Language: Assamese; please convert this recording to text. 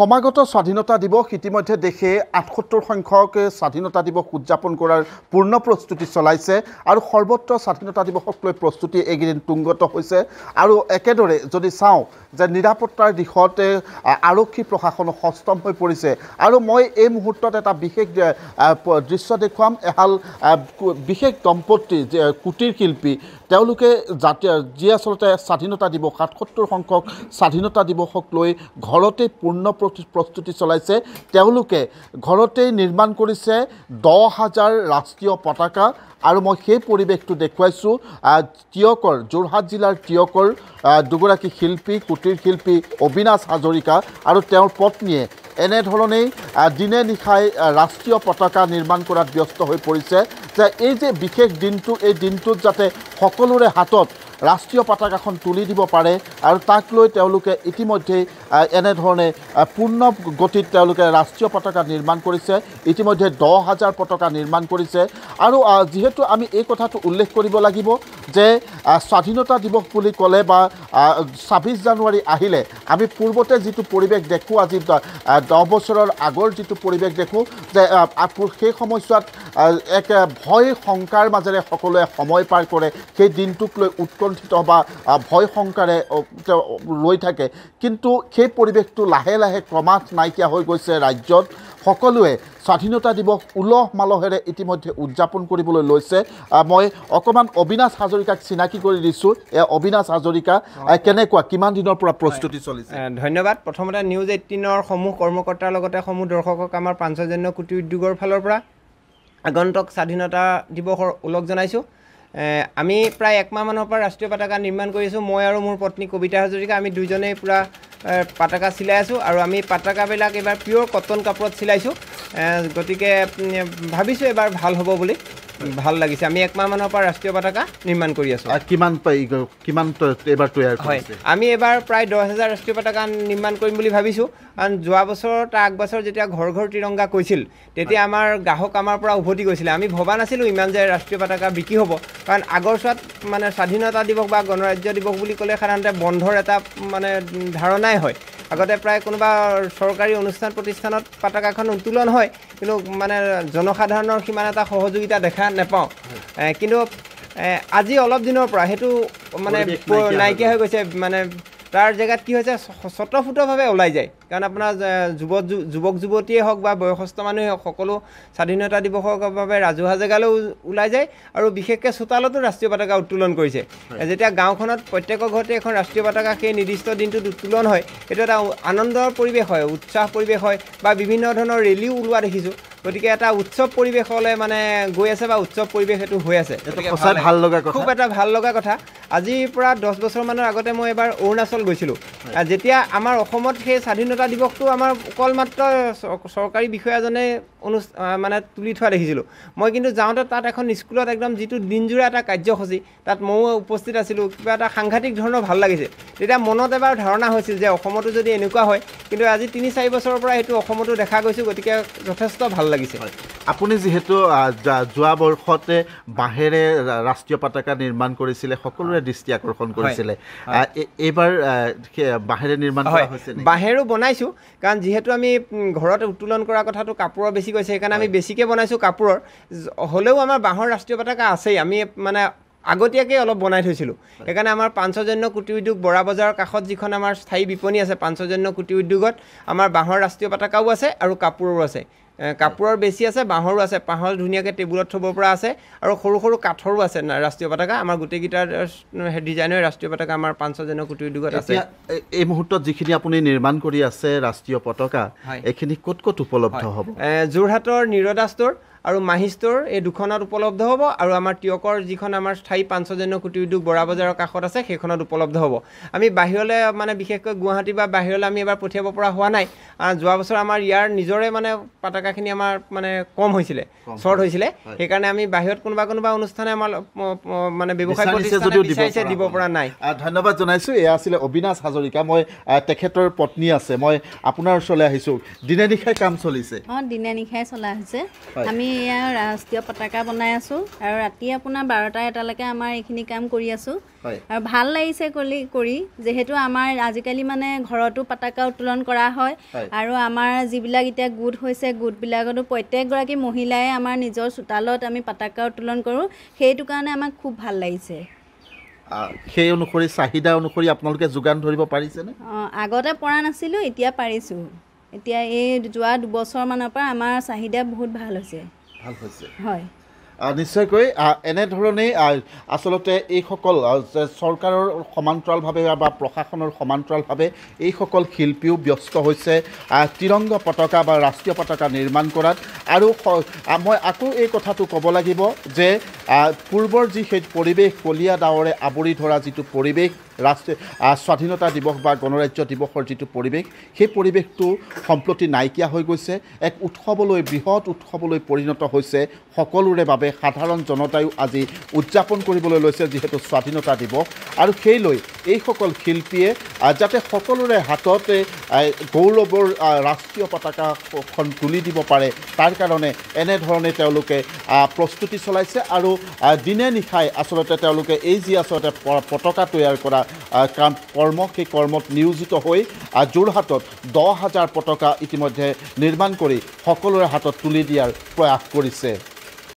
সমাগত স্বাধীনতা দিৱস ইতিমধ্যে দেশে আঠসত্তৰ সংখ্যক স্বাধীনতা দিৱস উদযাপন কৰাৰ পূৰ্ণ প্ৰস্তুতি চলাইছে আৰু সৰ্বত্ৰ স্বাধীনতা দিৱসক লৈ প্ৰস্তুতি এইকেইদিন তুংগত হৈছে আৰু একেদৰে যদি চাওঁ যে নিৰাপত্তাৰ দিশতে আৰক্ষী প্ৰশাসন সষ্টম হৈ পৰিছে আৰু মই এই মুহূৰ্তত এটা বিশেষ দৃশ্য দেখুৱাম এহাল বিশেষ দম্পতি কুটিৰ শিল্পী তেওঁলোকে জাতি যি আচলতে স্বাধীনতা দিৱস সাতসত্তৰ সংখ্যক স্বাধীনতা দিৱসক লৈ ঘৰতে পূৰ্ণ প্ৰস্তুতি চলাইছে তেওঁলোকে ঘৰতেই নিৰ্মাণ কৰিছে দহ হাজাৰ ৰাষ্ট্ৰীয় পতাকা আৰু মই সেই পৰিৱেশটো দেখুৱাইছোঁ টিয়কৰ যোৰহাট জিলাৰ টিয়কৰ দুগৰাকী শিল্পী মূৰ্তিৰ শিল্পী অবিনাশ হাজৰিকা আৰু তেওঁৰ পত্নীয়ে এনেধৰণেই দিনে নিশাই ৰাষ্ট্ৰীয় পতাকা নিৰ্মাণ কৰাত ব্যস্ত হৈ পৰিছে যে এই যে বিশেষ দিনটো এই দিনটোত যাতে সকলোৰে হাতত ৰাষ্ট্ৰীয় পতাকাখন তুলি দিব পাৰে আৰু তাক লৈ তেওঁলোকে ইতিমধ্যেই এনেধৰণে পূৰ্ণ গতিত তেওঁলোকে ৰাষ্ট্ৰীয় পতাকা নিৰ্মাণ কৰিছে ইতিমধ্যে দহ হাজাৰ পতাকা নিৰ্মাণ কৰিছে আৰু যিহেতু আমি এই কথাটো উল্লেখ কৰিব লাগিব যে স্বাধীনতা দিৱস বুলি ক'লে বা ছাব্বিছ জানুৱাৰী আহিলে আমি পূৰ্বতে যিটো পৰিৱেশ দেখোঁ আজি দহ বছৰৰ আগৰ যিটো পৰিৱেশ দেখোঁ যে সেই সময়ছোৱাত এক ভয় শংকাৰ মাজেৰে সকলোৱে সময় পাৰ কৰে সেই দিনটোক লৈ উৎকণ্ঠিত বা ভয় শংকাৰে তেওঁ লৈ থাকে কিন্তু সেই পৰিৱেশটো লাহে লাহে ক্ৰমাৎ নাইকিয়া হৈ গৈছে ৰাজ্যত সকলোৱে স্বাধীনতা দিৱস উলহ মালহেৰে ইতিমধ্যে উদযাপন কৰিবলৈ লৈছে মই অকণমান অবিনাশ হাজৰিকাক চিনাকি কৰি দিছোঁ এয়া অবিনাশ হাজৰিকা কেনেকুৱা কিমান দিনৰ পৰা প্ৰস্তুতি চলিছে ধন্যবাদ প্ৰথমতে নিউজ এইটিনৰ সমূহ কৰ্মকৰ্তাৰ লগতে সমূহ দৰ্শকক আমাৰ পাঞ্চজন্য কুটিৰ উদ্যোগৰ ফালৰ পৰা আগন্তুক স্বাধীনতা দিৱসৰ ওলগ জনাইছোঁ আমি প্ৰায় একমাহমানৰ পৰা ৰাষ্ট্ৰীয় পতাকা নিৰ্মাণ কৰি আছোঁ মই আৰু মোৰ পত্নী কবিতা হাজৰিকা আমি দুজনেই পূৰা পতাকা চিলাই আছোঁ আৰু আমি পতাকাবিলাক এইবাৰ পিয়ৰ কটন কাপোৰত চিলাইছোঁ গতিকে ভাবিছোঁ এবাৰ ভাল হ'ব বুলি ভাল লাগিছে আমি একমাহমানৰ পৰা ৰাষ্ট্ৰীয় পতাকা নিৰ্মাণ কৰি আছোঁ কিমান কিমান এইবাৰ তৈয়াৰ হয় আমি এইবাৰ প্ৰায় দহ হেজাৰ ৰাষ্ট্ৰীয় পতাকা নিৰ্মাণ কৰিম বুলি ভাবিছোঁ কাৰণ যোৱা বছৰ তাৰ আগবছৰ যেতিয়া ঘৰ ঘৰ তিৰংগা কৈছিল তেতিয়া আমাৰ গ্ৰাহক আমাৰ পৰা উভতি গৈছিলে আমি ভবা নাছিলোঁ ইমান যে ৰাষ্ট্ৰীয় পতাকা বিক্ৰী হ'ব কাৰণ আগৰ চোৱাত মানে স্বাধীনতা দিৱস বা গণৰাজ্য দিৱস বুলি ক'লে সাধাৰণতে বন্ধৰ এটা মানে ধাৰণাই হয় আগতে প্ৰায় কোনোবা চৰকাৰী অনুষ্ঠান প্ৰতিষ্ঠানত পতাকাখন উত্তোলন হয় কিন্তু মানে জনসাধাৰণৰ সিমান এটা সহযোগিতা দেখা নেপাওঁ কিন্তু আজি অলপ দিনৰ পৰা সেইটো মানে নাইকিয়া হৈ গৈছে মানে তাৰ জেগাত কি হৈছে স্বতঃফুটভাৱে ওলাই যায় কাৰণ আপোনাৰ যুৱ যুৱক যুৱতীয়ে হওক বা বয়সস্থ মানুহেই হওক সকলো স্বাধীনতা দিৱসৰ বাবে ৰাজহুৱা জেগালৈ ওলাই যায় আৰু বিশেষকৈ চোতালতো ৰাষ্ট্ৰীয় পতাকা উত্তোলন কৰিছে যেতিয়া গাঁওখনত প্ৰত্যেকৰ ঘৰতে এখন ৰাষ্ট্ৰীয় পতাকা সেই নিৰ্দিষ্ট দিনটোত উত্তোলন হয় সেইটো এটা আনন্দৰ পৰিৱেশ হয় উৎসাহ পৰিৱেশ হয় বা বিভিন্ন ধৰণৰ ৰেলীও ওলোৱা দেখিছোঁ গতিকে এটা উৎসৱ পৰিৱেশলৈ মানে গৈ আছে বা উৎসৱ পৰিৱেশ সেইটো হৈ আছে ভাল লগা খুব এটা ভাল লগা কথা আজিৰ পৰা দহ বছৰমানৰ আগতে মই এবাৰ অৰুণাচল গৈছিলোঁ যেতিয়া আমাৰ অসমত সেই স্বাধীনতা দিৱসটো আমাৰ অকল মাত্ৰ চৰকাৰী বিষয়াজনে অনু মানে তুলি থোৱা দেখিছিলোঁ মই কিন্তু যাওঁতে তাত এখন স্কুলত একদম যিটো দিনজোৰা এটা কাৰ্যসূচী তাত ময়ো উপস্থিত আছিলোঁ কিবা এটা সাংঘাতিক ধৰণৰ ভাল লাগিছে তেতিয়া মনত এবাৰ ধাৰণা হৈছিল যে অসমতো যদি এনেকুৱা হয় কিন্তু আজি তিনি চাৰি বছৰৰ পৰা সেইটো অসমতো দেখা গৈছোঁ গতিকে যথেষ্ট ভাল লাগিছে আপুনি যিহেতু যোৱা বৰ্ষতে বাঁহেৰে ৰাষ্ট্ৰীয় পতাকা নিৰ্মাণ কৰিছিলে সকলোৰে দৃষ্টি আকৰ্ষণ কৰিছিলে এইবাৰ বাঁহেৰে নিৰ্মাণ কৰা হৈছে বাঁহেৰেও বনাইছোঁ কাৰণ যিহেতু আমি ঘৰত উত্তোলন কৰা কথাটো কাপোৰৰ বেছি কৈছে সেইকাৰণে আমি বেছিকৈ বনাইছোঁ কাপোৰৰ হ'লেও আমাৰ বাঁহৰ ৰাষ্ট্ৰীয় পতাকা আছেই আমি মানে আগতীয়াকৈ অলপ বনাই থৈছিলোঁ সেইকাৰণে আমাৰ পাঞ্চজন্য কুটি উদ্যোগ বৰা বজাৰৰ কাষত যিখন আমাৰ স্থায়ী বিপণী আছে পাঞ্চজন্য কুটি উদ্যোগত আমাৰ বাঁহৰ ৰাষ্ট্ৰীয় পতাকাও আছে আৰু কাপোৰৰো আছে কাপোৰৰ বেছি আছে বাঁহৰো আছে বাঁহৰ ধুনীয়াকৈ টেবুলত থ'ব পৰা আছে আৰু সৰু সৰু কাঠৰো আছে ৰাষ্ট্ৰীয় পতাকা আমাৰ গোটেইকেইটা ডিজাইনৰ ৰাষ্ট্ৰীয় পতাকা আমাৰ পাঞ্চজনৰ কুটি উদ্যোগত আছে এই মুহূৰ্তত যিখিনি আপুনি নিৰ্মাণ কৰি আছে ৰাষ্ট্ৰীয় পতাকা এইখিনি ক'ত ক'ত উপলব্ধ হ'ব যোৰহাটৰ নিৰদা ষ্ট'ৰ আৰু মাহী ষ্ট'ৰ এই দুখনত উপলব্ধ হ'ব আৰু আমাৰ টিয়কৰ যিখন আমাৰ স্থায়ী পাঞ্চজন্য কুটিৰ উদ্যোগ বৰা বজাৰৰ কাষত আছে সেইখনত উপলব্ধ হ'ব আমি বাহিৰলৈ মানে বিশেষকৈ গুৱাহাটী বা বাহিৰলৈ আমি এবাৰ পঠিয়াব পৰা হোৱা নাই যোৱা বছৰ আমাৰ ইয়াৰ নিজৰে মানে পতাকা টকাখিনি আমাৰ মানে কম হৈছিলে শ্বৰ্ট হৈছিলে সেইকাৰণে আমি বাহিৰত কোনোবা কোনোবা অনুষ্ঠানে আমাৰ মানে ব্যৱসায় প্ৰতিষ্ঠানে দিব পৰা নাই ধন্যবাদ জনাইছোঁ এয়া আছিলে অবিনাশ হাজৰিকা মই তেখেতৰ পত্নী আছে মই আপোনাৰ ওচৰলৈ আহিছোঁ দিনে নিশাই কাম চলিছে অঁ দিনে নিশাই চলা হৈছে আমি এয়া ৰাষ্ট্ৰীয় পতাকা বনাই আছোঁ আৰু ৰাতি আপোনাৰ বাৰটা এটালৈকে আমাৰ এইখিনি কাম কৰি আছোঁ আৰু ভাল লাগিছে কলি কৰি যিহেতু আমাৰ আজিকালি মানে ঘৰতো পতাকা উত্তোলন কৰা হয় আৰু আমাৰ যিবিলাক এতিয়া গোট হৈছে গোট গ্ৰুপবিলাকতো প্ৰত্যেকগৰাকী মহিলাই আমাৰ নিজৰ চোতালত আমি পতাকা উত্তোলন কৰোঁ সেইটো কাৰণে আমাক খুব ভাল লাগিছে সেই অনুসৰি চাহিদা অনুসৰি আপোনালোকে যোগান ধৰিব পাৰিছেনে অঁ আগতে পৰা নাছিলোঁ এতিয়া পাৰিছোঁ এতিয়া এই যোৱা দুবছৰমানৰ পৰা আমাৰ চাহিদা বহুত ভাল হৈছে ভাল হৈছে হয় নিশ্চয়কৈ এনেধৰণেই আচলতে এইসকল চৰকাৰৰ সমান্তৰালভাৱে বা প্ৰশাসনৰ সমান্তৰালভাৱে এইসকল শিল্পীও ব্যস্ত হৈছে ত্ৰিৰংগ পতাকা বা ৰাষ্ট্ৰীয় পতাকা নিৰ্মাণ কৰাত আৰু মই আকৌ এই কথাটো ক'ব লাগিব যে পূৰ্বৰ যি সেই পৰিৱেশ কলীয়া ডাৱৰে আৱৰি ধৰা যিটো পৰিৱেশ ৰাষ্ট্ৰ স্বাধীনতা দিৱস বা গণৰাজ্য দিৱসৰ যিটো পৰিৱেশ সেই পৰিৱেশটো সম্প্ৰতি নাইকিয়া হৈ গৈছে এক উৎসৱলৈ বৃহৎ উৎসৱলৈ পৰিণত হৈছে সকলোৰে বাবে সাধাৰণ জনতায়ো আজি উদযাপন কৰিবলৈ লৈছে যিহেতু স্বাধীনতা দিৱস আৰু সেই লৈ এইসকল শিল্পীয়ে যাতে সকলোৰে হাততে গৌৰৱৰ ৰাষ্ট্ৰীয় পতাকাখন তুলি দিব পাৰে তাৰ কাৰণে এনেধৰণে তেওঁলোকে প্ৰস্তুতি চলাইছে আৰু দিনে নিশাই আচলতে তেওঁলোকে এই যি আচলতে পতাকা তৈয়াৰ কৰা কাম কৰ্ম সেই কৰ্মত নিয়োজিত হৈ যোৰহাটত দহ হাজাৰ পতাকা ইতিমধ্যে নিৰ্মাণ কৰি সকলোৰে হাতত তুলি দিয়াৰ প্ৰয়াস কৰিছে